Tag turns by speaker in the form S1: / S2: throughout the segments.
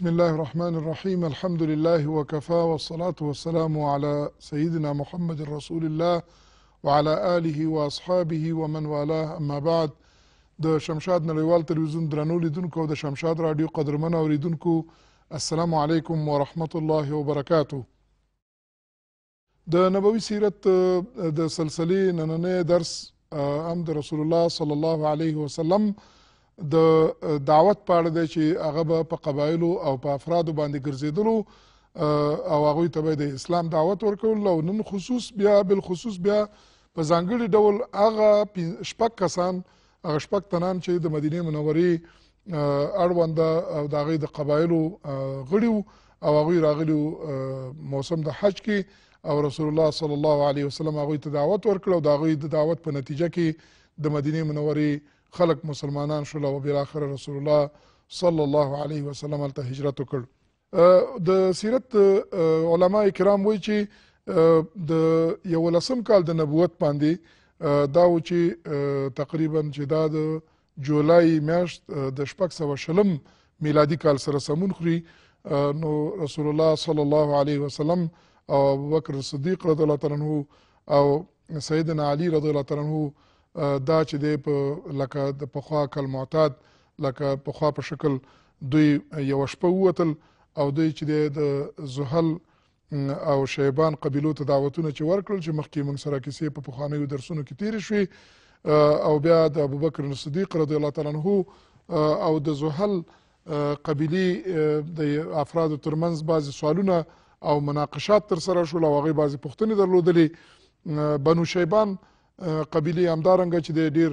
S1: بسم الله الرحمن الرحيم الحمد لله وكفى والصلاة والسلام على سيدنا محمد رسول الله وعلى آله واصحابه ومن والاه اما بعد د شمشاد نړیوال تلویزیون درنو لیدونکو د شمشاد رادیو قدرمن اوریدونکو السلام علیکم ورحمة الله وبركاته د نبوي سیرت د سلسلې نننې درس ام د رسول الله صلی الله علیه وسلم سلم د دعوت په اړه دی چې هغه به په قبایلو او په افرادو باندې ګرځېدلو او هغوی ته به د اسلام دعوت ورکول او نن خصوص بیا بالخصوص بیا په ځانګړي ډول هغه شپږ کسان هغه شپږ تنان چې د مدینې منورې اړونده او د هغوی د قبایلو غړي وو او هغوی راغلي موسم د حج کې او رسول الله صلی الله علیه وسلم هغوی ته دعوت ورکړ او د هغوی د دعوت په نتیجه کې د مدینې منورې خلق مسلمانان شول او بل اخر رسول الله صلی الله علیه وسلم ته هجرت وکړ د سیرت علما کرام وایي چې د یو لسم کال د نبوت باندې دا و چې تقریبا چې دا د جولای میاشت د شپږ سوه شلم میلادي کال سره سمون خوري نو رسول الله صلی الله علیه وسلم او ابوبکر صدیق رضی الله تعالی عنه او سیدنا علی رضی الله تعالی عنه دا چې دی په لکه د پخوا کل معتاد لکه پخوا په شکل دوی یو شپه ووتل او دوی چې دی د زحل او شیبان قبیلو ته دعوتونه چې ورکړل چې مخکې موږ سره کیسې په پخوانیو درسونو کې تیرې شوې او بیا د ابوبکر صدیق رضی الله تعالی عنه او د زحل قبیلی د افرادو ترمنځ بعضې سوالونه او مناقشات تر سره شول او هغې بعضې پوښتنې درلودلې بنو شیبان قبيله همدارنګه چې د ډیر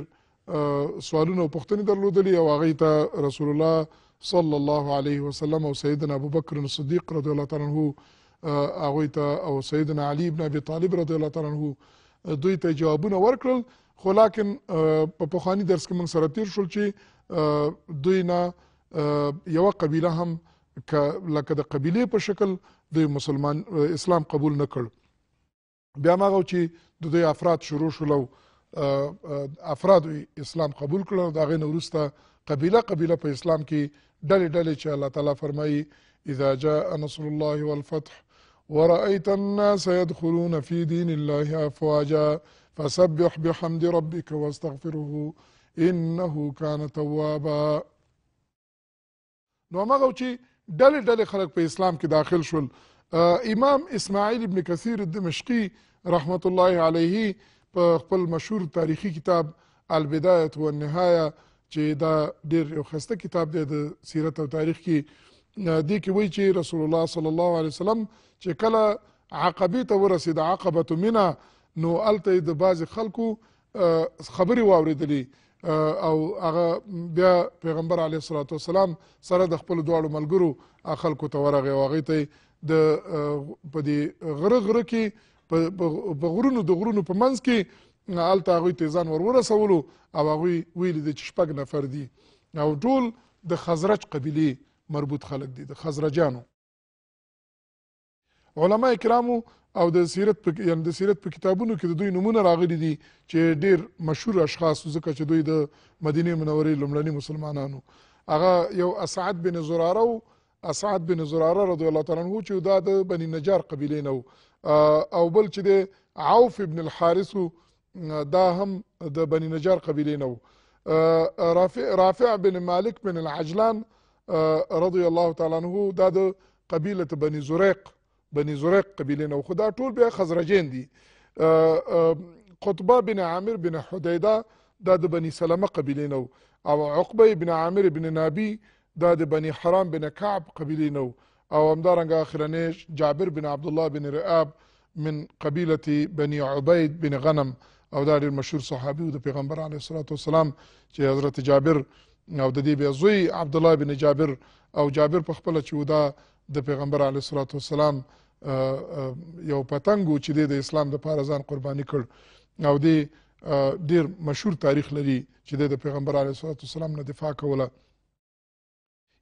S1: سوالونه او پوښتنې درلودلې او هغه ته رسول الله صلی الله علیه وسلم او سیدنا ابوبکر صدیق رضی الله تعالی عنہ هغه ته او سیدنا علی ابن ابي طالب رضی الله تعالی عنہ دوی ته جوابونه ورکړل خو لکن په پوخانی درس کې من سره تیر شول چې دوی نه یو قبیله هم لکه د قبیله په شکل دوی مسلمان اسلام قبول نکړ بیا مغه چې د دوی افراد شروع شول افراد اسلام قبول کړل دا غین ورسته قبیله قبیله په اسلام کې ډلې ډلې چې الله تعالی فرمایي اذا جاء نصر الله والفتح ورأيت الناس يدخلون في دين الله أفواجا فسبح بحمد ربك واستغفره إنه كان توابا نو هغه چې ډلې ډلې خلک په اسلام کې داخل شول امام اسماعیل ابن کثیر دمشقي رحمت الله علیه په خپل مشهور تاریخي کتاب البدایت و النهایه چې دا ډیر یو خسته کتاب دی د سیرت او تاریخ کې دی کې وایي چې رسول الله صلی الله علیه وسلم چې کله عقبې ته ورسید عقبه منا نو الته د بعض خلکو خبري واوریدلې او هغه بیا پیغمبر علیه الصلاۃ والسلام سره د خپل دواړو ملګرو خلکو ته ورغه واغې ته د په دې غره غره کې په غرونو د غرونو په منځ کې هلته هغوی ته ځان ور ورسولو او هغوی ویلي دي چې شپږ نفر دي او ټول د خزرج قبیلې مربوط خلک دي د خزرجانو علما کرامو او د سیرت په یعنی د سیرت په کتابونو کې د دوی نمونه راغلي دي چې ډیر مشهور اشخاص ځکه چې دوی د مدینه منورې لومړني مسلمانانو هغه یو اسعد بن زراره او اسعد بن زراره رضی الله تعالی عنه چې دا د بنی نجار قبیلې نه او بل چې دی عوف ابن الحارث دا هم د بني نجار قبیلې نه و رافع, رافع بن مالک بن العجلان رضی الله تعالی عنه دا د قبیله بني زریق بني زریق قبیلې نه و خو دا ټول بیا خزرجین دي قطبه بن عامر بن حدیده دا د بني سلمه قبیلې نه او عقبه بن عامر بن نابی دا د بني حرام بن کعب قبیلې نه او همدارنګه اخرنۍ جابر بن عبد الله بن رئاب من قبيله بني عبيد بن غنم او دا ډېر مشهور صحابي او د پیغمبر علیه الصلاة والسلام چې حضرت جابر او د دې بیا زوی عبد الله بن جابر او جابر په خپله چې دا د پیغمبر علیه الصلاة والسلام یو پتنګ و چې دی د اسلام دپاره ځان قرباني کړ او دی ډېر مشهور تاریخ لري چې دی د پیغمبر علیه الصلاة والسلام نه دفاع کوله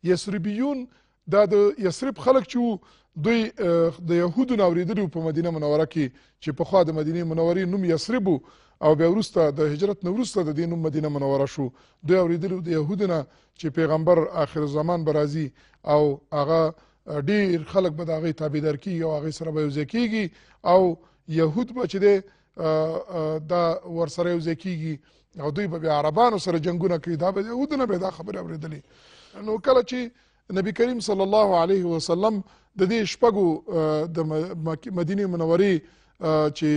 S1: یسربیون دا د یثرب خلک چې دوی د یهودو نه اورېدلي په مدینه منوره کې چې پخوا د مدینه منورې نوم یثرب او بیا وروسته د هجرت نه وروسته د دې نوم مدینه منوره شو دوی اورېدلي د یهودو نه چې پیغمبر آخر زمان به راځي او هغه ډیر خلک به د هغې تابعدار کیږي او هغې سره به یوځای کیږي او یهود به چې دی دا ورسره یوځای کیږي او دوی به بیا عربانو سره جنګونه کوي دا به یهودو نه به دا خبرې اورېدلې نو کله چې نبی کریم صلی الله علیه وسلم د دې شپږو د مدینه منورې چې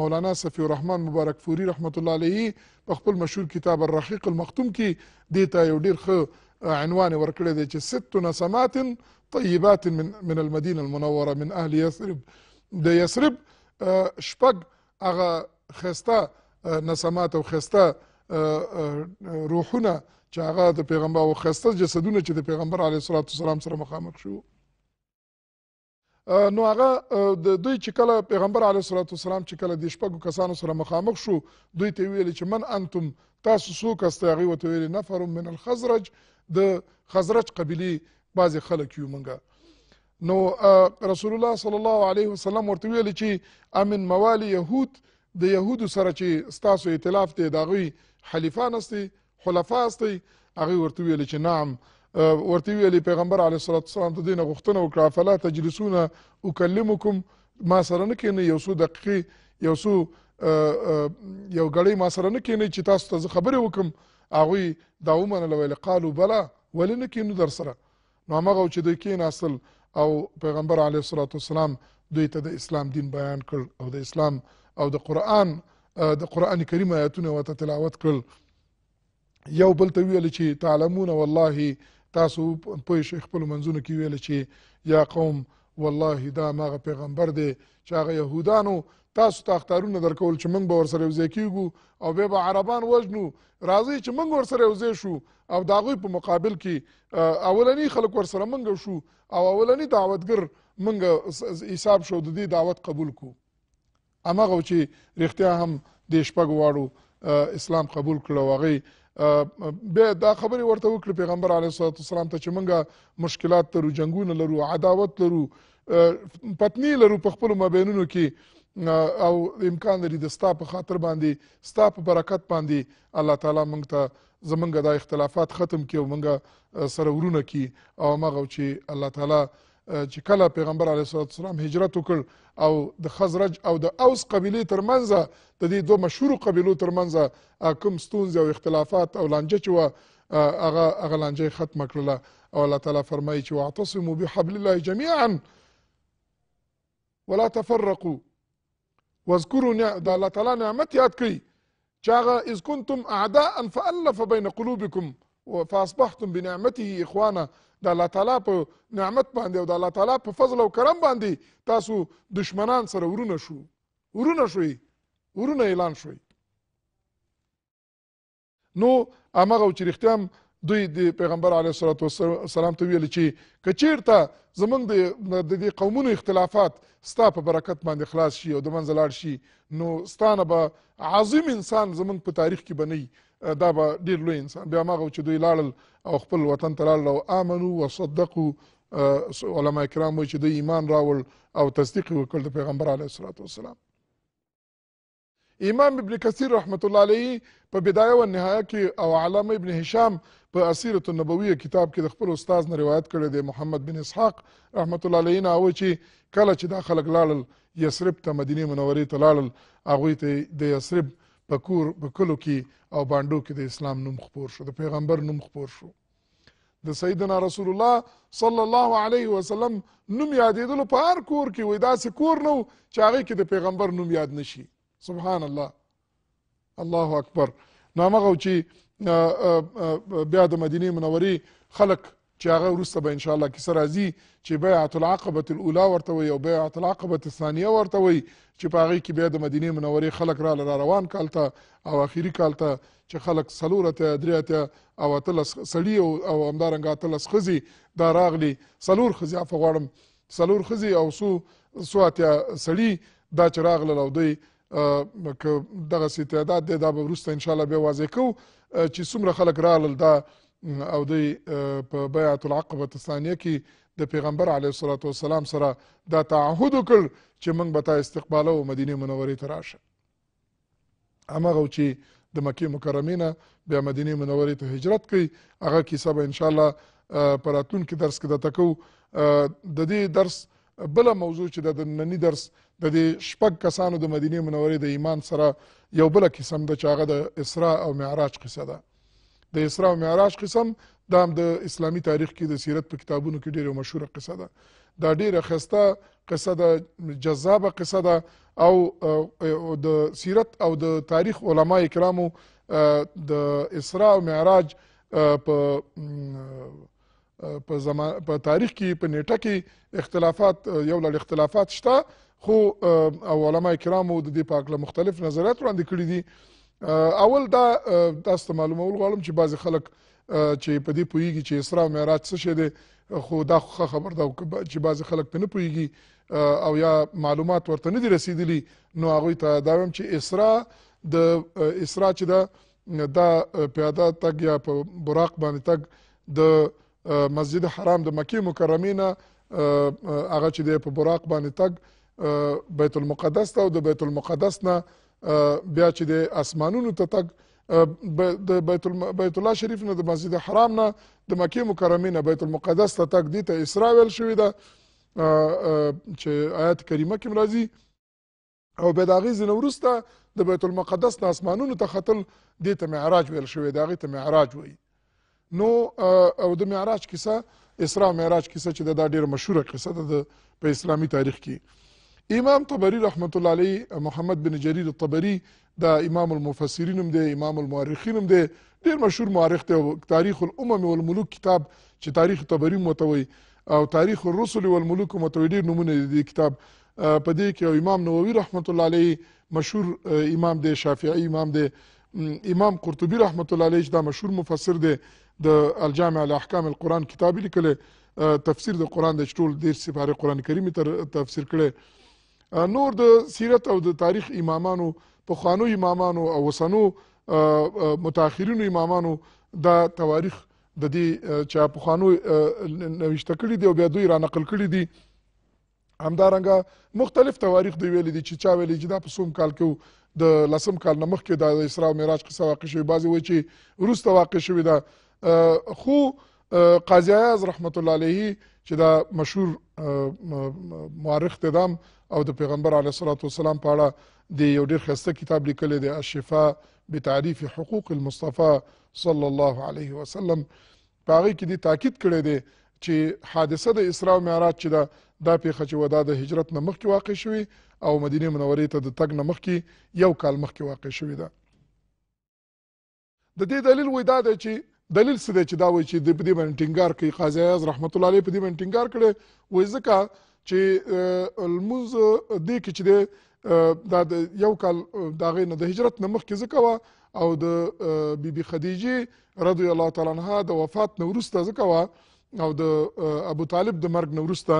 S1: مولانا صفی الرحمن مبارک فوري رحمت الله علیه په خپل مشهور کتاب الرحیق المختوم کې دیتا یو ډیر ښه عنوان ورکړی دی چې ست نسمات طیبات من من المدینه المنوره من اهل یثرب د یثرب شپږ هغه خسته نسمات او خسته روحونه چې هغه د پیغمبر او خسته جسدونه چې د پیغمبر علیه الصلاه والسلام سره مخامخ شو نو هغه د دوی چې کله پیغمبر علیه الصلاه والسلام چې کله د شپږو کسانو سره مخامخ شو دوی ته ویل چې من انتم تاسو څوک است هغه وته ویل نفر من الخزرج د خزرج قبيله بعضی خلک یو منګه نو رسول الله صلی الله علیه وسلم ورته ویل چې امن موالی يهود د يهودو سره چې ستاسو ائتلاف دی داغوی حلیفان استي خلفا استئ هغې ورته ویلې چې نعم ورته ویلې پیغمبر علیه الصلاة والسلام د دې نه غوښتنه وکړه فلا تجلسونه اکلمکم ما سره نه کښېنئ یو څو دقیقې یو څو یو ګړۍ ما سره نه کښېنئ چې تاسو ته زه خبرې وکړم هغوی دا ومنله ویلې قالو بله ولې نه کښېنو در سره نو همغه چې دوی کښېناستل او پیغمبر علیه الصلاة والسلام دوی ته د اسلام دین بیان کړ او د اسلام او د قرآن د قرآن کریم آیاتونه ورته تلاوت کړل یو بل ته ویل چې تعلمون والله تاسو په خپل منځونو کې ویل چې یا قوم والله دا ماغه پیغمبر دی چې هغه يهودانو تاسو ته اختارونه درکول چې موږ به ورسره یوځای کیږو او بیا به عربان وژنو راځي چې موږ ورسره یوځای شو او د هغوی په مقابل کې اولنی خلک ورسره موږ شو او اولنی دعوتګر موږ حساب شو د دې دعوت قبول کو هماغه چې رښتیا هم د شپږ واړو اسلام قبول کړو هغوی بیا دا خبرې ورته وکړې پیغمبر علیه الصلات والسلام ته چې موږ مشکلات لرو جنگونه لرو عداوت لرو پتنی لرو په خپلو مابینونو کې او امکان لري د ستا په خاطر باندې ستا په برکت باندې الله تعالی موږ ته زمونږ دا اختلافات ختم کړي او موږ سره ورونه کړي او هغه چې الله تعالی چې کله پیغمبر علیه السلام هجرت وکړ او د خزرج او د اوس قبیلې ترمنځ د دې دوه مشهورو قبیلو ترمنځ کوم ستونزې او اختلافات او لانجه چې وه هغه هغه لانجه ختمه کړله او الله تعالی فرمایي چې واعتصموا بحبل الله جميعا ولا تفرقوا واذكروا د الله تعالی نعمت یاد کړئ چې هغه اذ كنتم اعداء فالف بين قلوبكم فاصبحتم بنعمته اخوانا د الله تعالی په نعمت باندې او د الله تعالی په فضل او کرم باندې تاسو دشمنان سره ورونه شو ورونه شوي ورونه اعلان شوي نو هغه چې رښتیا دوی د پیغمبر علیه الصلاۃ والسلام ته ویل چې کچیرته زمونږ د د دې قومونو اختلافات ستا په برکت باندې خلاص شي او د منځ لاړ شي نو ستانه به عظیم انسان زمونږ په تاریخ کې بنئ دا به ډیر لوی انسان بیا ماغه چې دوی لاړل او خپل وطن ته لاړل او امنو وصدقوا علما کرام چې دوی ایمان راول او تصدیق وکړ د پیغمبر علیه الصلاۃ والسلام امام ابن کثیر رحمت الله علیه په بدایه او نهایه کې او علامه ابن هشام په اسیرۃ النبویه کتاب کې د خپل استاد نه روایت کړی دی محمد بن اسحاق رحمت الله علیه نه او چې کله چې دا خلک لاړل یثرب ته مدینه منورې ته لاړل هغه ته د یثرب په کور په کلو کې او بانډو کې د اسلام نوم خپور شو د پیغمبر نوم خپور شو د سیدنا رسول الله صلی الله علیه وسلم نوم یادېدلو په هر کور کې وای داسې کور نه و چې هغې کې د پیغمبر نوم یاد نشي سبحان الله الله اکبر نو همغه چې بیا د مدینې منورې خلک چې هغه وروسته به انشاءالله کیسه راځي چې بیعت العقبة الاولا ورته وایي او بیعت العقبة الثانیه ورته وایي چې په هغې کې بیا د مدینې منورې خلک راله را روان کال ته او اخري کال ته چې خلک څلور اتیا درې اتیا او اتلس سړي او همدارنګه اتلس ښځې دا راغلي څلور ښځې عفه غواړم څلور ښځې او څو څو اتیا سړي دا چې راغلل او دوی که دغسې تعداد دی دا به وروسته انشاءالله بیا واضح کوو چې څومره خلک راغلل دا او دوی په بیعت العقبه الثانیه کې د پیغمبر علیه الصلاۃ والسلام سره دا تعهد وکړ چې موږ به تا استقباله او مدینه منورې ته راشه هماغه چې د مکې مکرمې نه بیا مدینې منورې ته هجرت کوي هغه کیسه به انشاءالله په راتلونکي درس کې درته کوو د دې درس بله موضوع چې د ننني درس د دې شپږ کسانو د مدینې منورې د ایمان سره یو بله کیسه هم ده چې هغه د اسرا او معراج قصه ده د اسراء او معراج قسم دا هم د اسلامي تاریخ کې د سیرت په کتابونو کې ډیره مشهوره قصه ده دا ډیره خسته قصه ده جذابه قصه ده او د سیرت او د تاریخ علما کرامو د اسراء او معراج په په زمان په تاریخ کې په نیټه کې اختلافات یو لړ اختلافات شته خو او علما کرامو د دې په اړه مختلف نظرات وړاندې کړي دي اول دا تاسو ته معلومول غواړم چې بعضې خلک چې په دې پوهیږي چې اسراء او معراج څه شی دی خو دا خو ښه خبر ده چې بعضې خلک په نه پوهیږي او یا معلومات ورته نه دي رسېدلي نو هغوی ته دا وایم چې اسراء د اسراء چې ده دا پیاده تګ یا په براق باندې تګ د مسجد حرام د مکې مکرمې نه هغه چې دی په براق باندې تګ بیت المقدس ته او د بیت المقدس نه بیا چې د اسمانونو ته تک د بیت بیت الله شریف نه د مسجد حرام نه د مکې مکرمه نه بیت المقدس ته تک دي ته اسراء ویل شوې ده چې آیت کریمه کې راځي او به دا غیز نه ورسته د بیت المقدس نه اسمانونو ته ختل دي ته معراج ویل شوې ده غي ته معراج وایي نو او د معراج کیسه اسراء معراج کیسه چې دا ډیره مشهوره کیسه ده په اسلامي تاریخ کې امام طبری رحمت الله علیه محمد بن جریر طبری دا امام المفسرین هم دی امام المؤرخین هم دی ډیر مشهور مؤرخ دی تاریخ الامم والملوک کتاب چې تاریخ طبری متوي او تاریخ الرسل والملوک متوي ډیر نمونه دی کتاب په دې کې امام نووي رحمت الله علیه مشهور امام دی شافعی امام دی امام قرطبی رحمت الله علیه دا مشهور مفسر دی د الجامع الاحکام القرآن کتاب لیکلی تفسیر د قرآن د ټول ډیر سپاره قرآن کریم تر تفسیر کړی نور د سیرت او د تاریخ امامانو په خوانو امامانو او وسنو متأخرینو امامانو دا تواریخ د دې چا په خوانو نوښته کړی دی او بیا دوی را نقل کړی دی همدارنګه مختلف تواریخ دی ویل دي چې چا ویل چې دا په سوم کال کې د لسم کال نه مخکې د اسراء او معراج قصه واقع شوې بعضې وایي چې وروسته واقع شوې ده خو قاضی عیاض رحمت الله علیه چې دا مشهور مورخ دی دام دا او د پیغمبر علیه الصلاۃ والسلام په اړه د یو ډیر ښایسته کتاب لیکلی دی الشفا بتعریف حقوق المصطفی صلی الله علیه وسلم په هغې کې دی تاکید کړی دی چې حادثه د اسراء او معراج چې ده دا پیښه چې ودا د هجرت نه مخکې واقع شوې او مدینې منورې ته د تګ نه مخکې یو کال مخکې واقع شوې ده د دې دلیل وایي دا دی چې دلیل څه دی چې دا وایي چې په دې باندې ټینګار کوي قاضي عیاض رحمت الله علیه په دې باندې ټینګار کړی وایي ځکه چې المونز دې کې چې دی دا د یو کال دا غي نه د هجرت نه مخکې زکوا او د بیبي خدیجه رضی الله تعالی عنها د وفات نه وروسته زکوا او د ابو طالب د مرګ نه وروسته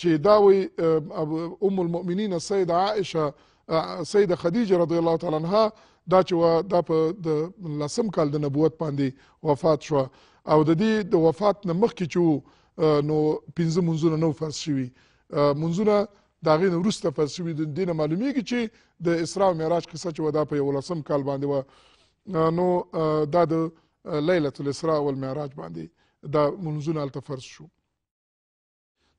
S1: چې دا وي ام المؤمنین السيده عائشه سيده خدیجه رضی الله تعالی عنها دا چې دا په د لسم کال د نبوت باندې وفات شو او د دې د وفات نه مخکې چې نو پنځه منځونه نو فرض شوي منځونه د هغې نه وروسته فرض شوي د دې نه معلومیږي چې د اسرا او معراج قصه چې وه دا په یولسم کال باندې وه نو دا د لیلة الاسراء والمعراج باندې دا منځونه هلته فرض شو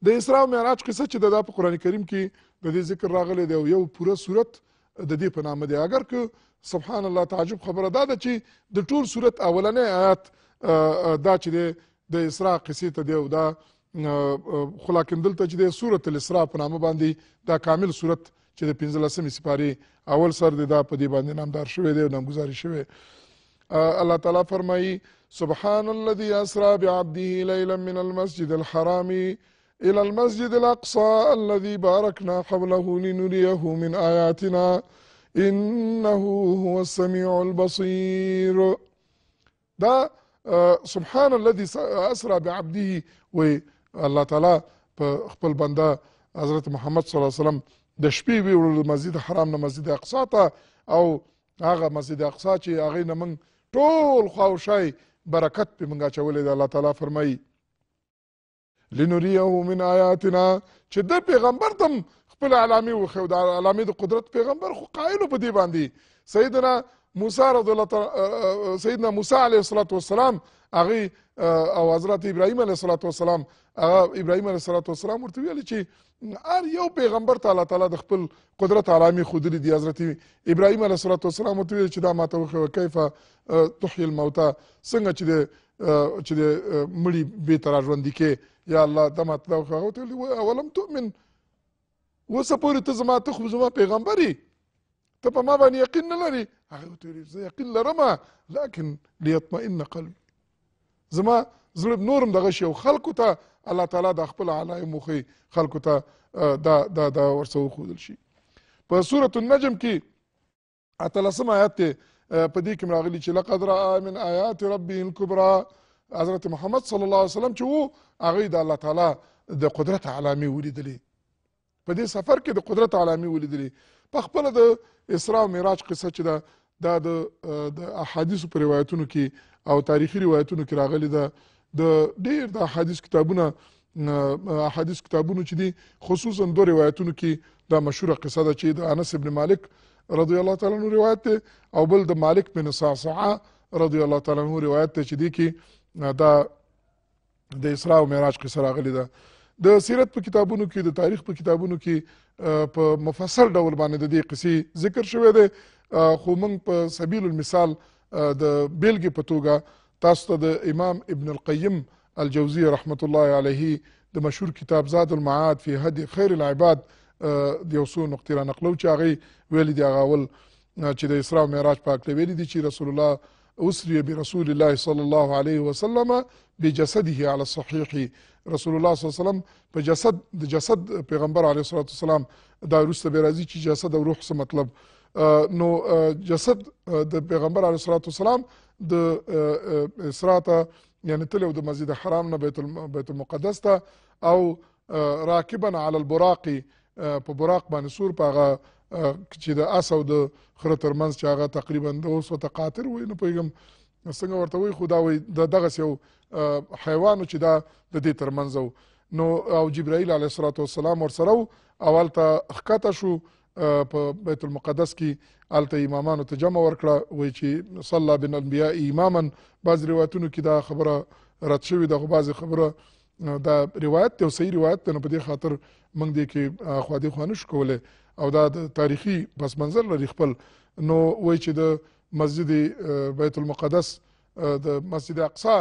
S1: د اسراء او معراج قصه چې ده دا په قرآن کریم کې د دې ذکر راغلی دی او یو پوره صورت د دې په نامه دی اگر که سبحان الله تعجب خبره دا ده چې د ټول صورت اولنی آیات دا چې دی د اسراء قصې ته دی او دا خو لکن دلته چې د سورۃ الاسراء په نامه باندې دا کامل سورۃ چې د 15 سپاره اول سر دی دا په دې باندې نامدار شوی دی او نامګزاري شوی الله تعالی فرمایي سبحان الذي اسرا بعبده ليلا من المسجد الحرام الى المسجد الاقصى الذي باركنا حوله لنريه من اياتنا انه هو السميع البصير دا سبحان الذي اسرا بعبده وي الله تعالی په خپل بنده حضرت محمد صلی الله علیه وسلم د شپې ویوړل مسجد حرام نه مسجد اقصا ته او هغه مسجد اقصا چې هغه نه من ټول خواوشای برکت په منګه چولې د الله تعالی فرمایي لنريه من آیاتنا چې د پیغمبر تم خپل علامه وخو د علامه د قدرت پیغمبر خو قائل په دی باندې سیدنا موسی رضی الله تعالی سیدنا موسی علیه الصلاۃ والسلام هغه او حضرت ابراهیم علیه الصلاۃ والسلام هغه ابراهیم علیه الصلاۃ والسلام ورته ویل چې هر یو پیغمبر تعالی تعالی د خپل قدرت علامه خودلی دی حضرت ابراهیم علیه الصلاۃ والسلام ورته ویل چې دا ماته وخو کیف تحیی الموتى څنګه چې د چې د مړي به تر ژوند کې یا الله دا ماته وخو او ته ویل اولم تؤمن وسپورې ته زما ته خو زما پیغمبري ته په ما باندې یقین نه لري هغه ورته ویل زه یقین لرمه لکن لیطمئن قلبي زما زړه نورم دغه شی او خلکو ته الله تعالی د خپل علایم وښي خلکو ته دا دا دا ورسو خودل شي په سوره النجم کې اتلسم آیات ته په دې کې راغلي چې لقد را من آیات ربه الكبرى حضرت محمد صلی الله علیه وسلم چې وو هغه د الله تعالی د قدرت علامه ولیدلې په دې سفر کې د قدرت علامه ولیدلې په خپل د اسراء او معراج قصه چې ده دا د د احادیث پر روایتونو کې او تاریخي روایتونو کې راغلي ده د ډیر د احادیث کتابونه احادیث کتابونه چې دي خصوصا دوه روایتونو کې دا مشهوره قصه ده چې د انس ابن مالک رضی الله تعالی عنہ روایت ده او بل د مالک بن صعصعه رضی الله تعالی عنہ روایت ده چې دي کې دا د اسراء او معراج قصه راغلي ده د سیرت په کتابونو کې د تاریخ په کتابونو کې په مفصل ډول باندې د دې قصې ذکر شوی دی خو موږ په سبیل المثال د بیلګې په توګه تاسو ته د امام ابن القیم الجوزی رحمت الله علیه د مشهور کتاب زاد المعاد فی هدی خیر العباد د یو څو نقطې را نقلو چې هغې ویلي دي هغه اول چې د اسرا او معراج په هکله ویلي دي چې رسول الله أسري برسول الله صلى الله عليه وسلم بجسده على الصحيح رسول الله صلی الله علیه وسلم په جسد د جسد پیغمبر علیه الصلاه والسلام دا روسته به راځي چې جسد او روح څه مطلب نو جسد د پیغمبر علیه الصلاه والسلام د اسراء ته یعنی تلو د مسجد حرام نه بیت بیت المقدس ته او راکبا علی البراق په براق باندې سور په هغه چې د اس او د خره ترمنځ چې هغه تقریبا اوس ورته قاطر وایي نه پوهېږم څنګه ورته وایي خو دا وایي د دغسې یو حیوان چې دا د دې ترمنځ نو او جبرائیل علیه الصلاة والسلام ورسره او هلته ښکته شو په بیت المقدس کې الته امامانو ته جمع ورکړه وایي چې صلی بالانبیاء اماما بعض روایتونو کې دا خبره رد شوې ده خو بعضې خبره دا روایت دی او صحیح روایت دی نو په دې خاطر موږ دې کې خوا دې خوا نه شو کولی او دا تاریخي پس منظر لري خپل نو وای چې د مسجد بیت المقدس د مسجد اقصا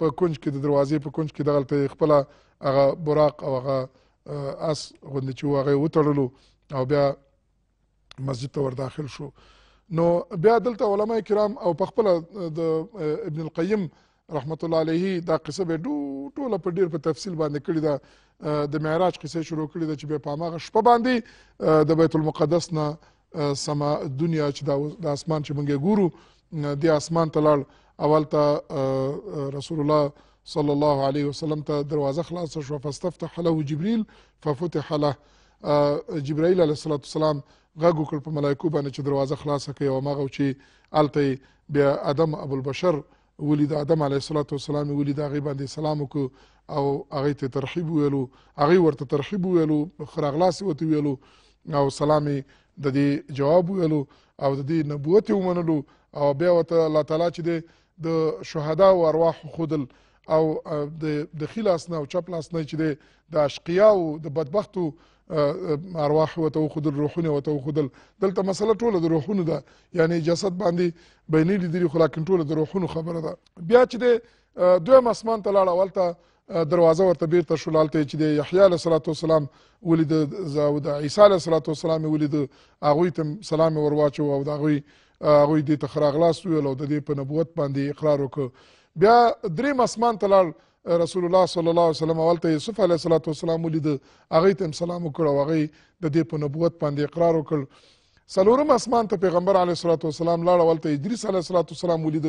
S1: په کونج کې د دروازې په کونج کې دغلته خپل هغه براق او هغه اس غوندې چې هغه وتړلو او بیا مسجد ته ور داخل شو نو بیا دلته علما کرام او په خپل د ابن القیم رحمت الله علیه دا قصه به ټوله په ډیر په تفصیل باندې کړې ده د معراج قصه شروع کړې ده چې بیا په هغه شپه باندې د بیت المقدس نه سما دنیا چې د اسمان چې مونږ ګورو د اسمان ته لاړ اول ته رسول الله صلی الله علیه وسلم ته دروازه خلاصه شو فاستفتح له جبريل ففتح له جبرائیل علیه الصلاۃ والسلام غږ وکړ په ملایکو باندې چې دروازه خلاصه کړي او ماغه چې الته بیا ادم ابو البشر ولید آدم علیه الصلاۃ والسلام ولید هغه باندې سلام وکړو او هغه ته ترحیب ویلو هغه ورته ترحیب ویلو خراغلاس وته ویلو او سلامي د دې جواب ویلو او د دې نبوت ومنلو او بیا وته الله تعالی چې د شهدا او ارواح خودل او د د خلاص نه او چپ لاس نه چې د اشقیا او د بدبختو ارواح وته وښودل روحونه وته وښودل دلته مسله ټوله د روحونو ده یعنی جسد باندې به یې نه لیدلي خو لاکن ټوله د روحونو خبره ده بیا چې دی دویم اسمان ته لاړه هلته دروازه ورته بیرته شول هلته یې چې د یحیی علیه صلات وسلام ولید او د عیسی علیه صلات وسلام یې ولید هغوی ته سلام یې ور واچوه او د هغوی هغوی دې ته ښه راغلاست وویل او د دې په نبوت باندې اقرار وکړ بیا دریم اسمان ته لاړ رسول الله صلی الله علیه وسلم اول ته یوسف علیه الصلاه والسلام ولید هغه ته سلام وکړ او هغه د دې په نبوت باندې اقرار وکړ سلورم اسمان ته پیغمبر علیه الصلاه والسلام لاړ اول ته ادریس علیه الصلاه والسلام ولید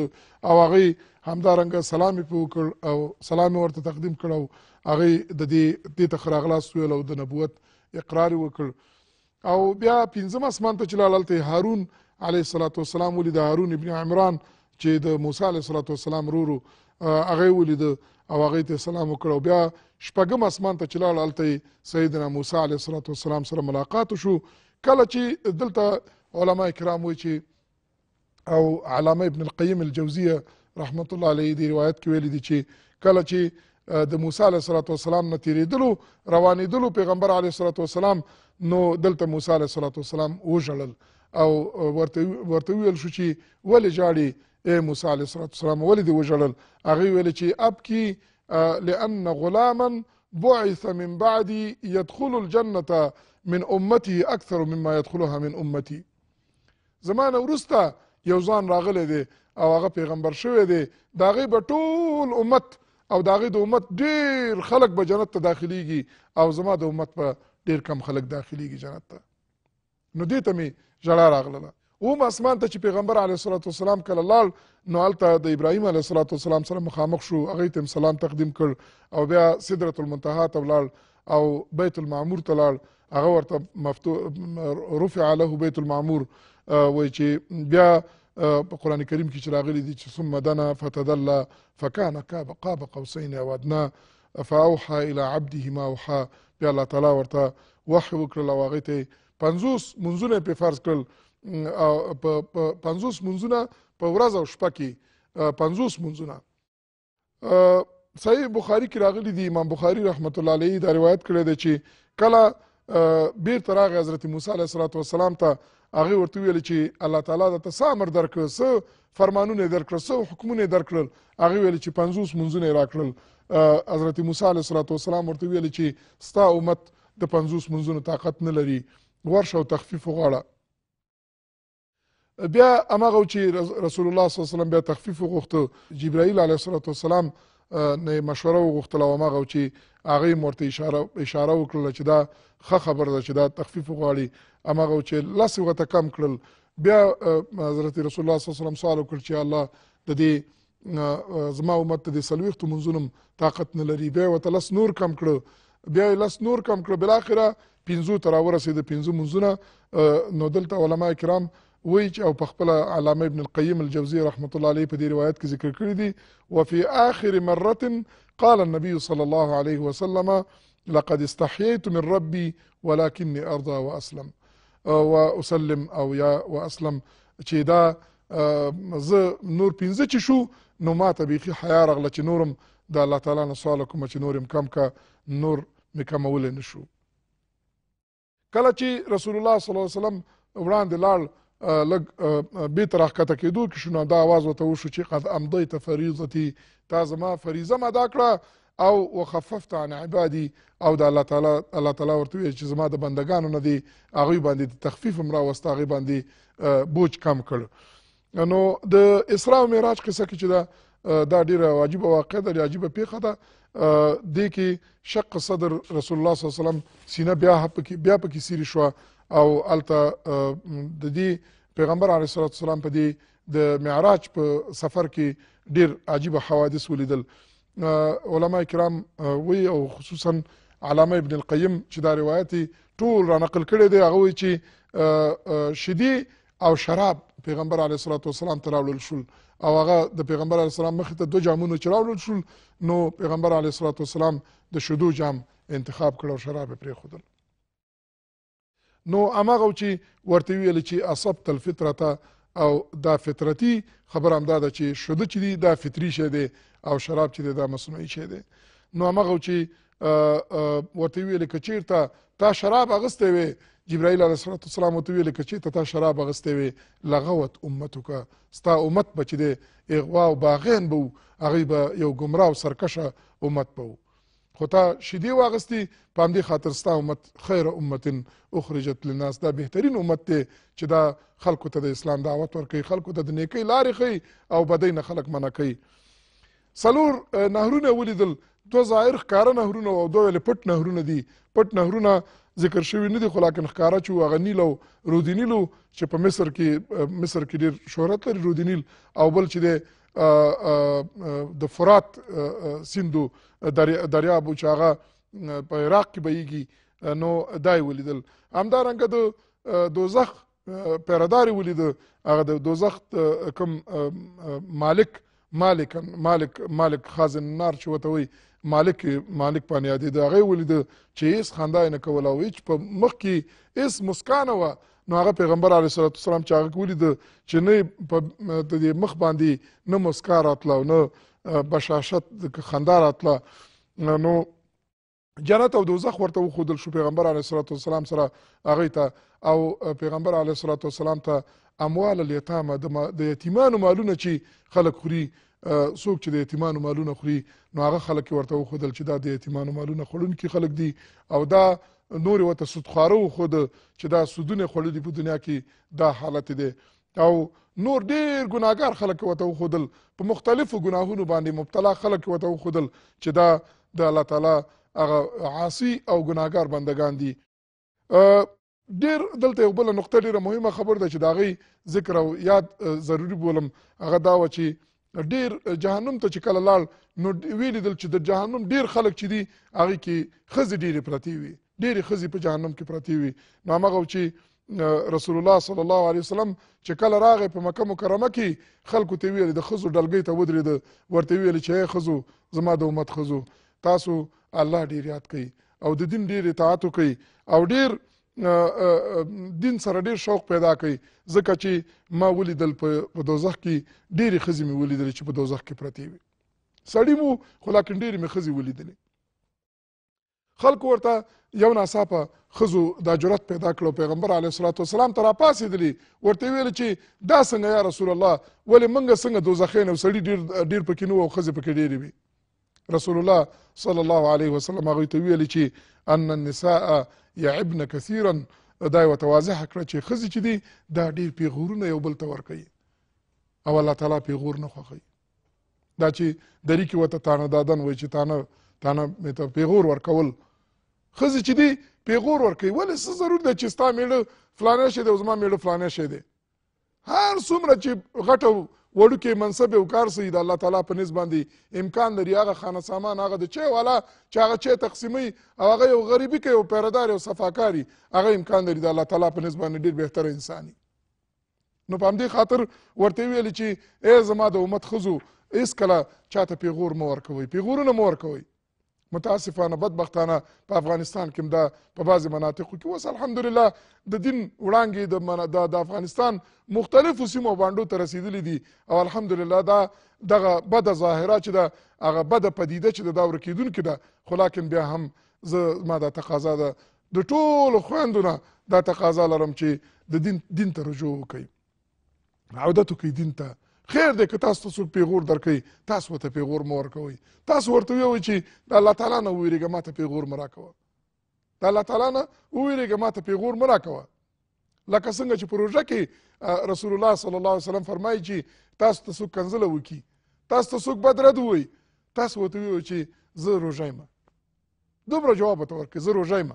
S1: او هغه همدارنګه سلام یې وکړ او سلام ورته تقدیم کړ او هغه د دې دې ته خراغلاس ویل او د نبوت اقرار وکړ او بیا پنځم اسمان ته چې لاړ ته هارون علیه الصلاه والسلام ولید هارون ابن عمران چې د موسی علیه الصلاه والسلام رورو هغه ولید او هغه ته سلام وکړو بیا شپږم اسمان ته چلاړ الته سیدنا موسی علیه الصلاه والسلام سره ملاقات شو کله چې دلته علما کرام وی چې او علامه ابن القیم الجوزیه رحمت الله علیه دی روایت کې ویل دي چې کله چې د موسی علیه الصلاه والسلام نه تیریدلو روانېدلو پیغمبر علیه الصلاه والسلام نو دلته موسی علیه الصلاه والسلام وژړل او ورته ورته ویل شو چې ولې ژاړي ای موسی علیه السلام ولې دې وژړل هغې ویلې چې ابکي لأن غلاما بعث من بعدي يدخل الجنة من امتي اكثر مما يدخلها من امتي زمانه وروسته یو ځان راغلی دی او هغه پیغمبر شوی دی د هغې به ټول امت او د هغې د امت ډیر خلک به جنت ته داخلیږي او زما د امت به ډیر کم خلک داخلیږي جنت ته نو دې ته مې ژړا راغله اوم اسمان ته چې پیغمبر علیه الصلاۃ والسلام کله لاړ نو هلته د ابراهیم علیه الصلاۃ والسلام سره مخامخ شو هغې ته سلام تقدیم کړ او بیا سدرة المنتها ته ولاړ او بیت المعمور ته لاړ هغه ورته مفتو رفع له بیت المعمور وایي چې بیا په قران کریم کې چې راغلي دي چې ثم دنا فتدلى فكان قاب قاب قوسين او ادنا فاوحى الى عبده ما اوحى بیا الله تعالی ورته وحي وکړل او هغې ته پنځوس منځونه پرې فرض کړل په 50 منځونه په ورځ او شپه کې 50 منځونه صحیح بخاری کې راغلی دی امام بخاری رحمت الله علیه دا روایت کړی دی چې کله بیرته راغی حضرت موسی علیه الصلاه والسلام ته هغه ورته ویل چې الله تعالی د تسامر درکړ سه فرمانونه درکړ سه حکمونه درکړل هغه ویل چې 50 منځونه راکړل حضرت موسی علیه السلام ورته ویل چې ستا امت د 50 منځونو طاقت نه لري ورشه او تخفیف وغواړه بیا امغه چې رسول الله صلی الله علیه وسلم بیا تخفیف وغوښته جبرائیل علیه الصلاه والسلام نه مشوره وغوښتله او امغه چې هغه مرته اشاره اشاره وکړه چې دا ښه خبر ده چې دا تخفیف غواړي امغه چې لس وته کم کړل بیا حضرت رسول الله صلی الله علیه وسلم سوال وکړ چې الله د دې زما امت ته د سلويخت منځونم طاقت نه لري بیا وته لس نور کم کړ بیا لس نور کم کړ بل اخره پنځو تر ورسېد پنځو منځونه نو دلته علما کرام وایي چې او په خپله علامه ابن القیم الجوزي رحمت الله علیه په دې روایت کې ذکر کړي دي وفي آخر مرة قال النبي صلى الله عليه وسلم لقد استحييت من ربي ولكني أرضى وأسلم وأسلم أو يا وأسلم چې دا زه نور پنځه چې شو نو ما ته بیخي حیا راغله چې نورم د الله تعالی نه سوال کوم چې نور کم کا نور مې کمولی نه شو کله چې رسول الله صلی الله علیه وسلم وړاندې لاړ لګ به تر حقته کېدو کې شنو دا आवाज وته وشو چې قد امضيت فريضتي تا زما فریضه ما دا کړه او وخففت عن عبادي او د الله تعالی الله تعالی ورته چې زما د بندگانو نه دی هغه باندې تخفیف مرا واستاغي باندې بوج کم کړ نو د اسراء او معراج قصه کې چې دا دا ډیره عجیب واقع ده عجیب پیښه ده دې کې شق صدر رسول الله صلی الله علیه وسلم سینه بیا پکې بیا پکې سیری شو او الته د دې پیغمبر علیه الصلاه والسلام په دې د معراج په سفر کې ډیر عجیب حوادث ولیدل علما کرام وی او خصوصا علامه ابن القیم چې دا روایت ټول را نقل کړی دی هغه چې شیدی او شراب پیغمبر علیه الصلاه والسلام ته راوړل شول او هغه د پیغمبر علی السلام مخې ته دوه جامونه چې راوړل شول نو پیغمبر علی صلوات والسلام د شیدو جام انتخاب کړ او شراب یې پرېښودل نو هماغه چې ورته ویل چې اصبت الفطرته او دا فطرتي خبره همدا ده چې شیدو چې دی دا فطري شی دی او شراب چې دی دا مصنوعي شی دی نو هماغه چې ورته ویل کچیر ته تا شراب اغسته وي جبرائیل علیه الصلاه والسلام ورته ویل کچیر ته تا شراب اغسته وي لغوت امتک ستا امت به چې دی اغوا او باغین به هغوی به یو ګمراه او سرکشه امت به خو تا شیدې واغستې په همدې خاطر ستا امت خیره امت اخرجت للناس دا بهترین امت دی چې دا خلکو ته د اسلام دعوت ورکوي خلکو ته د نیکۍ لارې ښیي او بدۍ نه خلک منع کوي څلور نهرونه ولیدل دوه ظاهر ښکاره نهرونه او دوه ویلې پټ نهرونه دي پټ نهرونه ذکر شوي نه دي خو لکن ښکاره چې هغه نیل او رودینیل چې په مصر کې مصر کې ډېر شهرت لري رودینیل او بل چې دی د فرات سیندو دریاب چې هغه په عراق کې بهیږي نو دا یې ولیدل همدارنګه د دوزخ پیرهدارې ولید هغه د دوزخ کوم مالک مالک مالک مالک خازن النار چې وته وایي مالک مالک باندې یادې د هغې ولیده چې هېڅ خندا یې نه کوله او هېڅ په مخ کې هېڅ مسکا نه وه نو هغه پیغمبر علیه الصلاه والسلام چې هغه ولید چې نه په دې مخ باندې نه مسکا راتله او نه بشاشت خندا راتله نو جنت او دوزخ ورته وښودل شو پیغمبر علیه الصلات والسلام سره هغې ته او پیغمبر علیه الصلات والسلام ته اموال الیتامه د یتیمانو مالونه چې خلک خوري څوک چې د یتیمانو مالونه خوري نو هغه خلک ورته وښودل چې دا د یتیمانو مالونه خوړونکي خلک دي او دا نورې ورته سودخواره وښوده چې دا سودونه خوړلي په دنیا کې دا حالت دی او نور ډیر ګناګار خلک ورته وښودل په مختلفو ګناهونو باندې مبتلا خلک ورته وښودل چې دا د الله تعالی هغه عاصي او ګناګار بندگان دي ډیر دلته یو بل نقطه ډیره مهمه خبر ده چې داغي ذکر او یاد ضروری بولم هغه دا و چې ډیر جهنم ته چې کله لاړ نو ویل دل چې د جهنم ډیر خلک چې دي هغه کې خزي ډیره پرتی وي ډیره خزي په جهنم کې پرتی وي نو هغه چې رسول الله صلی الله علیه وسلم چې کله راغې په مکه مکرمه کې خلکو ته ویل د خزو ډلګۍ ته ودرېد ورته ویل چې خزو زما د امت خزو تاسو الله ډیر یاد کوي او د دین ډیر اطاعت کوي او ډیر دین سره ډیر شوق پیدا کوي ځکه چې ما ولیدل په دوزخ کې ډیرې ښځې مې ولیدلې چې په دوزخ کې پرتې وي سړی مو خو لاکن ډیرې مې ښځې ولیدلې خلکو ورته یو ناڅاپه خزو دا جرأت پیدا کړو پیغمبر علیه الصلاۃ والسلام ته راپاسېدلی ورته ویل چې دا څنګه یا رسول الله ولې موږ څنګه دوزخین او سړي ډیر ډیر پکې نو او ښځې پکې ډیرې وي رسول الله صلی الله علیه وسلم هغوی ته ویلي چې ان النساء یعبن کثیرا دا یوه توازحه کړه چې ښځې چې دي دا ډېر پیغورونه یو بل ته ورکوي او الله تعالی پیغور نه خوښوي دا چې دری کې ورته تانه دادن وایي چې تانه تانه مې ته پیغور ورکول ښځې چې دي پیغور ورکوي ولې څه ضرور ده چې ستا میړه فلانی شی دی او زما میړه فلانی شی دی هر څومره چې غټه وړوکې منصب او کار سي د الله تعالی په نس باندې امکان لري هغه خانه سامان هغه د چای والا چې هغه چای تقسیمي او هغه یو غریبي کوي او پیردار او صفاکاری هغه امکان لري د الله تعالی په نس باندې ډیر بهتر انساني نو په همدې خاطر ورته ویل چې ای زما د امت خزو هیڅ کله چاته پیغور مو ورکوي پیغورونه مو ورکوي متاسفانه بدبختانه په افغانستان کې دا په بعضې مناطقو کې اوس الحمدلله د دین وړانګې د, د, د افغانستان مختلفو سیمو بانډو ته رسېدلي دي او الحمدلله دا دغه بده ظاهره چې ده هغه بده پدیده چې د دا ورکېدونکې ده خو لاکن بیا هم زه ما دا تقاضا ده د ټولو خویندو نه دا تقاضا لرم چې د دین دین ته رجوع وکړي عودت وکړي دین ته خیر دی که تاسو څوک پیغور درکوي تاسو ورته پیغور مه ورکوئ تاسو ورته ووایئ چې د الله تعالی نه وویرېږه ما ته پیغور مه راکوه د الله تعالی نه وویرېږه ما ته پیغور مه راکوه لکه څنګه چې پروژه کې رسول الله صلی الله علیه وسلم فرمایي چې تاسو ته څوک کنځله وکړي تاسو ته څوک بد رد ووایي تاسو ورته ووایئ چې زه روژه یم دومره جواب ورته ورکړئ زه روژه یم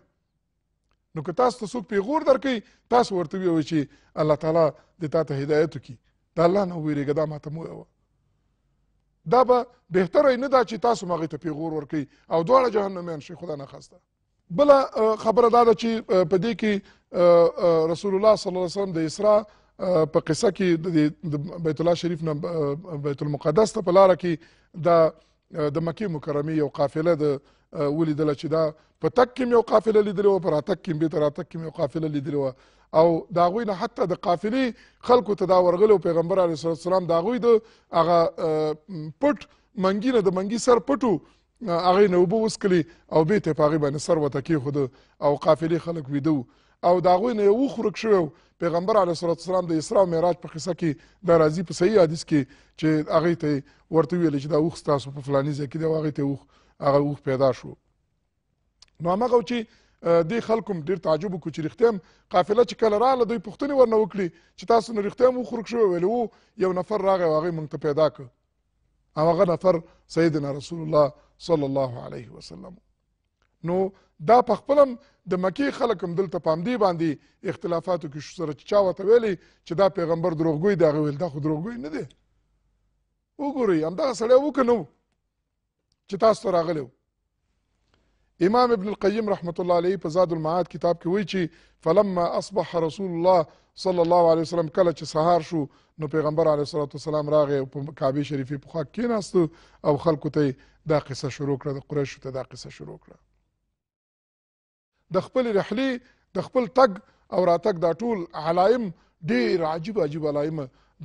S1: نو که تاسو ته څوک پیغور درکوي تاسو ورته ووایئ چې الله تعالی دې تا ته هدایت وکړي د الله نه وویرېږه دا ماته مه وایه دا به بهتره نه ده چې تاسو هم هغې ته پیغور ورکوي او دواړه جهنمیان شي خدا نخواسته بله خبره دا ده چې په دې کې رسول الله صلی الله علیه وسلم د اسرا په قصه کې د بیت الله شریف نه بیت المقدس ته په لاره کې د د مکې مکرمې یو قافله د ولیدله چې دا په تک کې یو قافله لیدلې وه په راتګ کې بېرته راتګ کې یو قافله لیدلې وه او د هغوی نه حتی د قافلې خلکو ته دا ورغلی و پیغمبر علیه صلات وسلام د هغوی د هغه پټ منګي نه د منګي سر پټو هغې نه اوبه وڅکلې او بېرته یې په هغې باندې سر ورته کېښود او قافلې خلک ویده او د هغوی نه یې وخورک شوی و پیغمبر علیه الصلات وسلام د اسرا او معراج په قصه کې دا راځي په صحیح حدیث کې چې هغې ته یې ورته وویل چې دا اوښ ستاسو په فلاني ځای کې دی او هغې ته اوښ هغه اوښ پیدا شو نو همغه چې دې خلکو ډېر تعجب وکړو چې رښتیا هم قافله چې کله راغله دوی پوښتنې ورنه وکړې چې تاسو نو رښتیا هم وخورک شوی ویلې و یو نفر راغی او هغې موږ ته پیدا کړ او هغه نفر سیدنا رسول الله صلی الله علیه وسلم و نو دا په خپلم د مکی خلک هم دلته پام دی باندې اختلافاتو کې شو سره چا وته ویلي چې دا پیغمبر دروغګوی دا ویل دا خو دروغګوی نه دی وګورئ همدغه سړی وکنو چې تاسو راغلی امام ابن القیم رحمت الله علیه په زاد المعاد کتاب کې وایي چې فلما اصبح رسول الله صلی الله علیه وسلم کله چې سهار شو نو پیغمبر علیه الصلاه والسلام راغی په کعبه شریفه په خوا کېناست او خلکو ته دا قصه شروع کړه د قریشو ته دا قصه شروع کړه د خپل رحلې د خپل تګ او راتګ دا ټول علایم ډیر عجیب عجیب علایم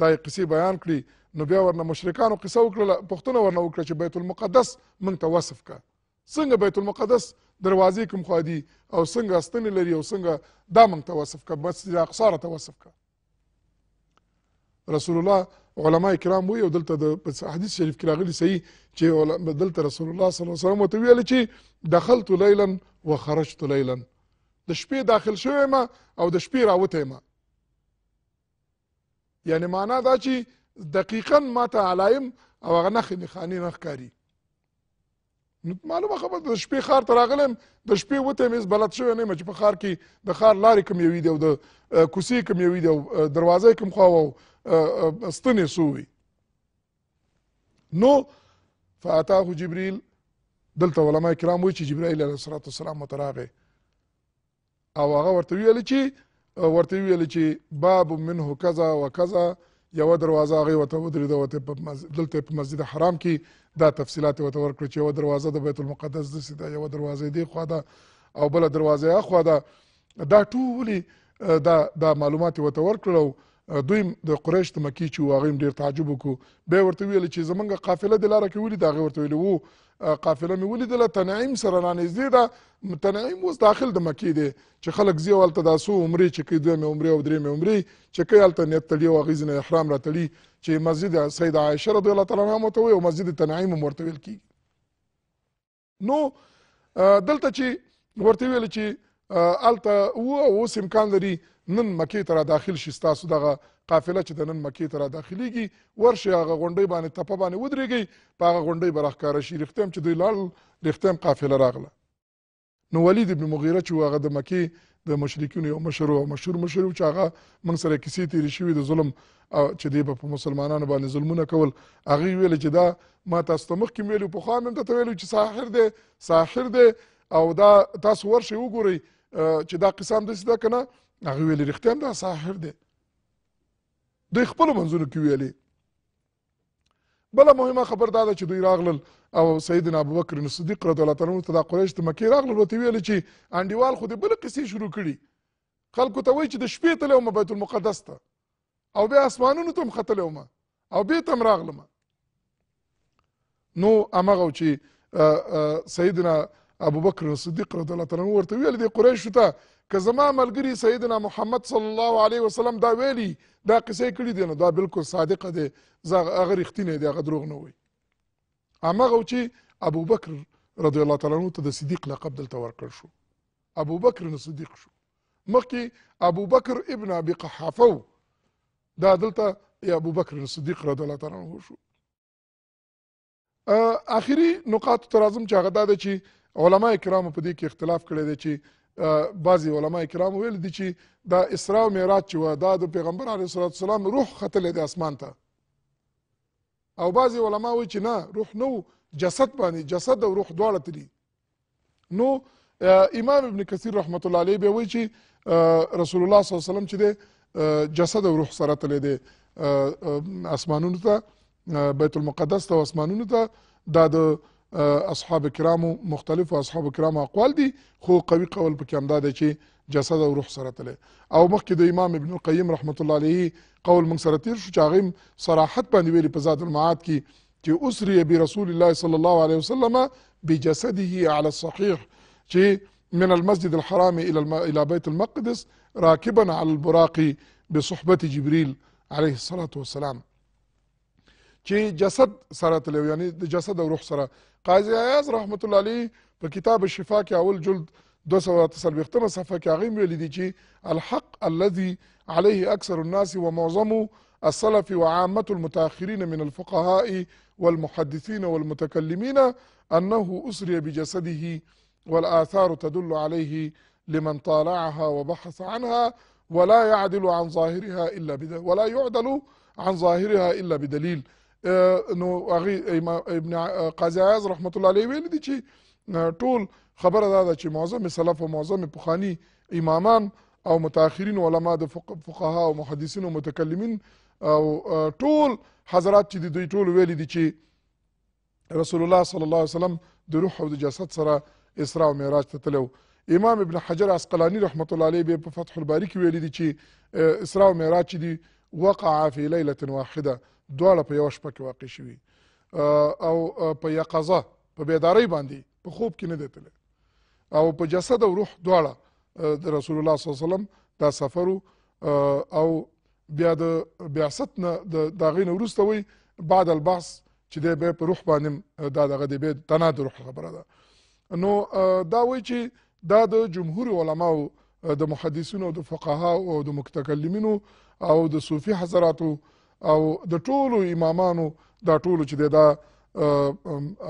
S1: دا قصې بیان کړي نو بیا ورنه مشرکانو قصه وکړه پښتنه ورنه وکړه چې بیت المقدس موږ ته وصف کا څنګه بیت المقدس دروازې کوم خوا دي او څنګه ستنې لري او څنګه دا موږ ته وصف کا مسجد اقصا راته وصف کا رسول الله علما کرام وی او دلته د حدیث شریف کې راغلی صحیح چې دلته رسول الله صلی الله علیه وسلم ته ویل چې دخلت لیلا وخرجت لیلا د شپې داخل شوی ما او د شپې راوتی ما یعنی معنا دا چې دقیقا ما ته علایم او هغه نښې نښانې نه ښکاري معلومه خبره د شپې ښار ته راغلم د شپې وتی مې بلد شوی نه یم چې په ښار کې د ښار لارې کوم یوي دي او د کوڅې کوم یوي دي او دروازې کوم خوا او ستنې څو وي نو فاتاه جبریل دلته علما کرام وایي چې جبرائیل علیه الصلات والسلام ورته راغی او هغه ورته ویل چې ورته ویل چې باب منه کذا و کذا یو دروازه هغې ورته ودرېده ورته دلته په مسجد حرام کې دا تفصیلات یې ورته ورکړه چې یوه دروازه د بیت المقدس داسې ده یوه دروازه دې خوا ده او بله دروازه یې هخوا ده دا ټولې دا دا معلومات یې ورته ورکړل دویم د قریش د مکی چې واغې ډیر تعجب وکړو به ورته ویل چې زمونږ قافله د لار کې ولید هغه ورته ویل وو قافله مې ولیدله تنعیم سره را نږدې ده تنعیم اوس داخل د مکی دی چې خلک زی هلته دا څو عمرې چې کوي دوه مې عمرې او درې مې عمرې چې کوي هلته نیت تړي او هغې ځینې احرام را تړي چې مسجد سید عایشه رضی الله تعالی عنها هم ورته وایي او مسجد تنعیم هم ورته ویل کېږي نو دلته چې ورته ویل چې هلته وو او اوس امکان لري نن مکې ته را داخل شي ستاسو دغه قافله چې د نن مکې ته را داخلیږي ورشي هغه غونډۍ باندې تپه باندې ودرېږئ په هغه غونډۍ به راښکاره شي رښتیا چې دوی لاړل رښتیا قافله راغله نو ولید ابن مغیره چې هغه د مکې د مشرکینو یو مشر او مشهور مشر چې هغه موږ سره کیسې تیرې شوي د ظلم چې دی په مسلمانانو باندې ظلمونه کول هغه ویل چې دا ما تاسو ته مخکې ویلو پخوا مې درته ویلو چې ساحر دی ساحر دی او دا تاسو ورشئ وګورئ چې دا قسم داسې ده که نه هغه ویلي رښتیا هم دا ساحر دی دوی خپلو منځونو کې ویلي بله مهمه خبر دا ده چې دوی راغلل او سیدنا ابوبکر صدیق رضی الله تعالی عنه ته دا قریش ته مکې راغلل ورته ویل چې انډیوال خو دې بلې قصې شروع کړي خلکو ته وایي چې د شپې تللی وم بیت المقدس ته او بیا اسمانونو ته هم ختلی وم او بیرته هم راغلم نو همغه چې سیدنا ابوبکر صدیق رضی الله تعالی عنه ورته ویل دی قریشو ته که زما ملګري سیدنا محمد صلی الله علیه وسلم دا ویلي دا قصې کړي دي نو دا بالکل صادقه دی هغه رښتینی دی هغه دروغ نه وایي همغه چې ابوبکر رضی الله تعالی عنه ته د صدیق لقب دلته ورکړ شو ابوبکر نو صدیق شو مخکې ابوبکر ابن ابي قحافه دا دلته یا ابوبکر صدیق رضی الله تعالی عنه شو اخري نقاط ترازم چې هغه دا چې علما کرام په دې کې اختلاف کړی دی چې بعضی علما کرام ویل دي چې دا اسراء او معراج چې و دا د پیغمبر علیه الصلاه والسلام روح ختلی دی اسمان ته او بعضی علما وایي چې نه روح نو جسد باندې جسد او روح دواړه تلي نو امام ابن کثیر رحمت الله علیه به وایي چې رسول الله صلی الله علیه وسلم چې دی جسد او روح سره تللی دی اسمانونو ته بیت المقدس ته اسمانونو ته دا د اصحاب کرامو مختلف اصحاب کرامو اقوال دي خو قوي قول پکې همدا دی چې جسد او روح سره تله او مخکې د امام ابن القیم رحمت الله علیه قول موږ سره تیر شو چې هغه صراحت باندې ویلي په ذات المعاد کې چې اسری برسول الله صلی الله علیه وسلم بجسده على الصحيح چې من المسجد الحرام الى الم... الى بيت المقدس راكبا على البراق بصحبه جبريل عليه الصلاه والسلام چې جسد سره تلو یعنی د جسد او روح سره قاضي عياز رحمه الله عليه په کتاب الشفا کې اول جلد 243 صفحه کې هغه ویل دي چې الحق الذي عليه اكثر الناس ومعظم السلف وعامة المتأخرين من الفقهاء والمحدثين والمتكلمين أنه أسري بجسده والآثار تدل عليه لمن طالعها وبحث عنها ولا يعدل عن ظاهرها إلا بدليل ولا يعدل عن ظاهرها إلا بدليل نو هغه ابن قاضی عیاض رحمت الله علیه ویل دي چې ټول خبره دا ده چې معظم سلف او معظم پخانی امامان او متأخرین علما د فقها او محدثین او متکلمین او ټول حضرات چې دوی ټول ویل دي چې رسول الله صلی الله علیه وسلم د روح او د جسد سره اسراء او معراج ته تلو امام ابن حجر عسقلانی رحمت الله علیه په فتح الباری کې ویل دي چې اسراء او معراج چې دی وقع فی لیله واحده دواړه په یوه شپه کې واقع شوي او په یقظه په بیدارۍ باندې په خوب کې نه دی تللی او په جسد او روح دواړه د رسول الله صلی الله علیه وسلم دا سفر او بیا د بیاست نه د داغې نه وروسته وي بعد البعث چې دی به په روح باندې دا دغه دی به تنا د روح خبره ده نو دا وایي چې دا د جمهور علماو د محدثینو او د فقهاو او د متکلمینو او د صوفي حضراتو او د ټولو امامانو دا ټولو چې دا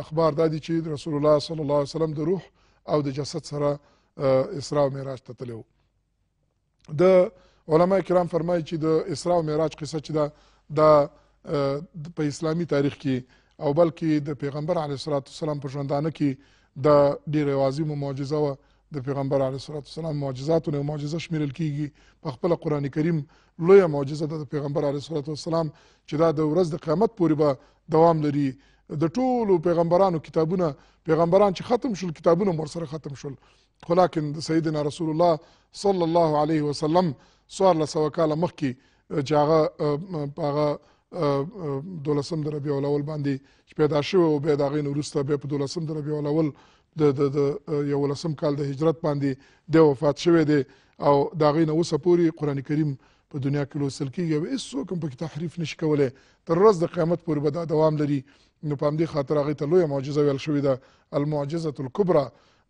S1: اخبار دا دي چې رسول الله صلی الله علیه وسلم د روح او د جسد سره اسراء او معراج ته تللی د علما کرام فرمایي چې د اسراء او معراج قصه چې دا د په اسلامي تاریخ کې او بلکې د پیغمبر علیه السلام په ژوندانه کې د ډیره عظیمه معجزه وه د پیغمبر علیه الصلاه والسلام معجزاتونه معجزه شمیرل کیږي په خپل قران کریم لویه معجزه ده د پیغمبر علیه الصلاه والسلام چې دا د ورځ د قیامت پورې به دوام لري د ټولو پیغمبرانو کتابونه پیغمبران چې ختم شول کتابونه مور سره ختم شول خو لکن د سیدنا رسول الله صلی الله علیه وسلم څوارلس سوه کاله مخکې چې هغه په هغه دولسم د ربیع الاول باندې چې پیدا شوی او بیا د هغې نه وروسته بیا په دولسم د ربیع الاول د د د یولسم کال د هجرت باندې د وفات شوی دی او دا غي نو سپوري قران کریم په دنیا کې لوستل کیږي او هیڅوک هم پکې تحریف نشي کولای تر ورځ د قیامت پورې به دا دوام لري نو په همدې خاطر هغې ته لویه معجزه ویل شوې ده المعجزة الکبرى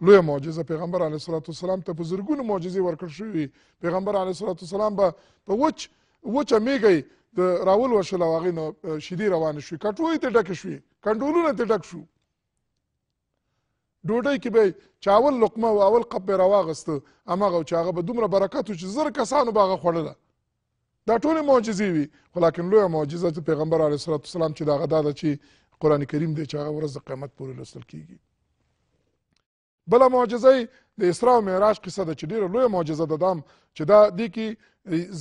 S1: لویه معجزه پیغمبر علیه الصلاة والسلام ته په زرګونو معجزې ورکړل شوې پیغمبر علیه الصلاة والسلام به په وچ وچه میږی د راولوشل او هغې نه شیدې روانې شوې کټوۍ ته ډکې شوې کنډولونه ترې ډک شو ډوډۍ کې به چې اول لقمه او اول قپ به راواغسته هماغه چې هغه به دومره برکت و چې زر کسانو به هغه خوړله دا ټولې معجزې وي خو لکن لویه معجزه د پیغمبر علیه صلات وسلام چې د هغه دا ده چې قرآن کریم دی چې هغه ورځ د قیامت پورې لوستل کېږي بله معجزه د اسراء او معراج قصه ده چې ډیره لویه معجزه ده دام چې دا دی کې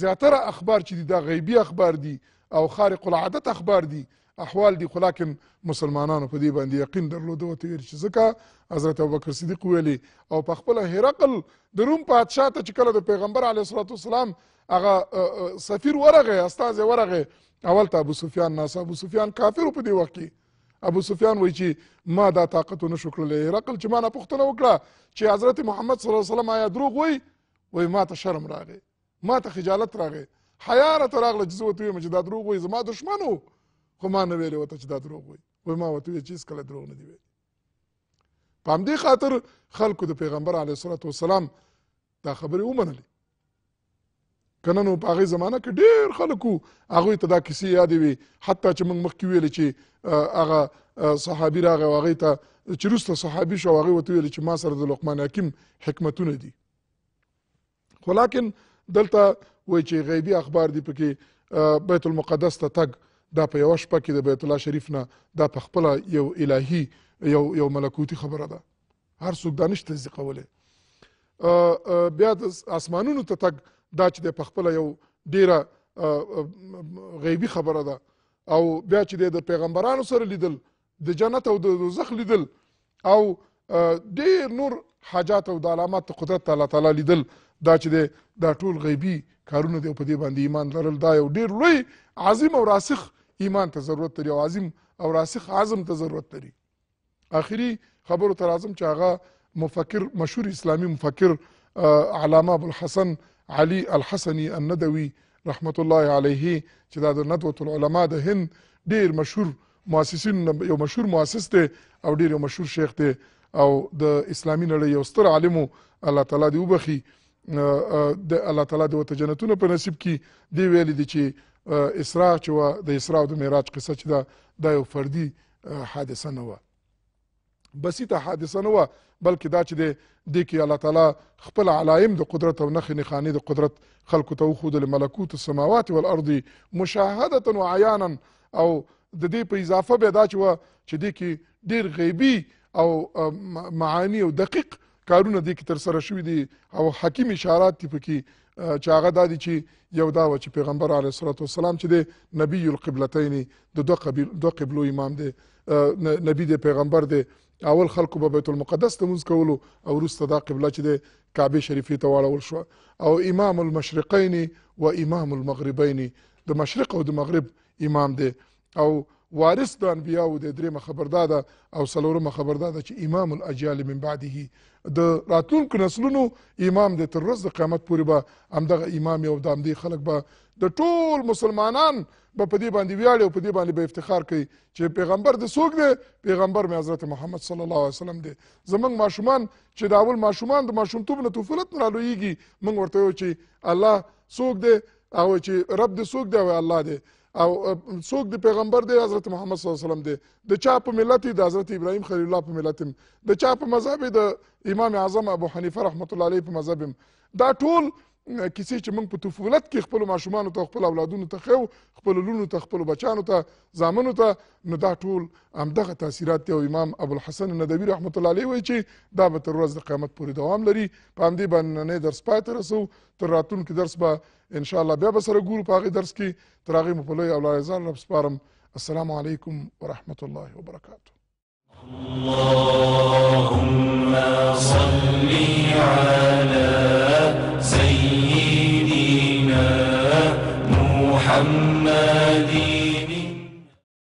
S1: زیاتره اخبار چې دي دا غیبي اخبار دي او خارق العادت اخبار دي احوال دي خو لاکن مسلمانانو په دې باندې یقین درلود او ته ویل چې ځکه حضرت ابوبکر صدیق ویلي او په خپل هرقل د روم پادشاه ته چې کله د پیغمبر علیه الصلاه والسلام هغه سفیر ورغی استاد ورغی اول ته ابو سفیان ناس ابو سفیان کافر په دې وخت کې ابو سفیان وایي چې ما دا طاقت نه شو کړلی هرقل چې ما نه پوښتنه وکړه چې حضرت محمد صلی الله علیه وسلم آیا دروغ وایي وایي ما ته شرم راغی ما ته خجالت راغی حیا راته راغله چې زه ورته ویم چې دا دروغ وایي زما دښمن و خو ما نه ویلې ورته چې دا دروغ وایي وایي ما ورته ویل چې هېڅکله دروغ نه دي ویلي په همدې خاطر خلکو د پیغمبر علیه الصلات وسلام دا خبرې ومنلې که نه نو په هغې زمانه کې ډېر خلک وو هغوی ته دا کیسې یادې وي حتی چې موږ مخکې ویلې چې هغه صحابي راغی او هغې ته چې وروسته صحابي شو هغې ورته ویلې چې ما سره د لقمان حکیم حکمتونه دي خو لاکن دلته وایي چې غیبي اخبار دي پکې بیت المقدس ته تګ دا په یوه شپه کې د بیت الله شریف نه دا په خپله یو الهي یو یو ملکوتي خبره ده هر څوک دا نشي تصدیق کولی بیا د اسمانونو ته تګ دا چې دی په خپله یو ډیره غیبي خبره ده او بیا چې دی د پیغمبرانو سره لیدل د جنت او د دوزخ لیدل او ډیر نور حاجات او د علامات قدرت الله تعالی لیدل دا چې دی دا ټول غیبي کارونه دی په دې باندې ایمان لرل دا یو ډیر لوی عظیم او راسخ ایمان ته ضرورت لري او عظیم او راسخ عزم ته ضرورت لري اخري خبرو ته راځم چې هغه مفکر مشهور اسلامي مفکر علامه ابوالحسن علي الحسني الندوي رحمت الله علیه چې دا د ندوه العلماء د هند ډیر مشهور مؤسسین یو مشهور مؤسس دی او ډیر یو مشهور شیخ دی او د اسلامي نړۍ یو ستر عالم الله تعالی دی وبخي د الله تعالی د وته جنتونو په نصیب کې دی ویلي دی چې اسرا چې وه د اسرا او د معراج قصه چې ده دا یو فردي حادثه نه وه بسیطه حادثه نه وه بلکې دا چې دی دې کې الله تعالی خپل علایم د قدرت او نښې نښانې د قدرت خلکو ته وښودلې ملکوت السماوات والارض مشاهده وعیانا او د دې په اضافه بیا دا چې وه چې دې کې ډېر غیبي او معانی او دقیق کارونه دې کې ترسره شوي دي او حکیم اشارات دي پکې چې هغه دا دي چې یو دا و چې پیغمبر علیه الصلات والسلام چې دی نبی القبلتین د دوه قبیل دوه قبلو امام دی نبی دی پیغمبر دی اول خلکو په بیت المقدس ته مونځ کولو او وروسته دا قبله چې دی کعبې شریفې ته واړول شوه او امام المشرقین و امام المغربین د مشرق او د مغرب امام دی او وارث د انبیاو د درېمه خبر دا ده او څلورمه خبر دا ده چې امام الاجیال من بعده د راتلونکو نسلونو امام د تر ورځ د قیامت پورې به همدغه امام او د همدې خلک به د ټول مسلمانان به په دې باندې ویاړي او په دې باندې به افتخار کوي چې پیغمبر د څوک دی پیغمبر مې حضرت محمد صلی الله علیه وسلم دی زمونږ ماشومان چې د اول ماشومان د ماشومتوب نه طفولت نه رالویږي موږ ورته وایو چې الله څوک دی او چې رب د څوک دی او الله دی او څوک د پیغمبر دی حضرت محمد صلی الله علیه وسلم دی د چا په ملت د حضرت ابراهیم خلیل الله په ملت د چا په مذهب د امام اعظم ابو حنیفه رحمت الله علیه په مذهب دا ټول کیسې چې موږ په طفولت کې خپل ماشومان ته خپل اولادونو ته خو خپل لونو ته خپل بچانو ته زامنو ته نو دا ټول همدغه تاثیرات دی او امام ابو الحسن ندوی رحمت الله علیه وایي چې دا به تر ورځ د قیامت پورې دوام لري په همدې باندې نننی درس پای ته رسو تر راتلونکي درس به ان شاء الله بیا به سره ګورو په هغې درس کې تر هغې مو په لوی الله ځان رب سپارم السلام علیکم ورحمة الله وبرکاته اللهم صل على سيدنا محمد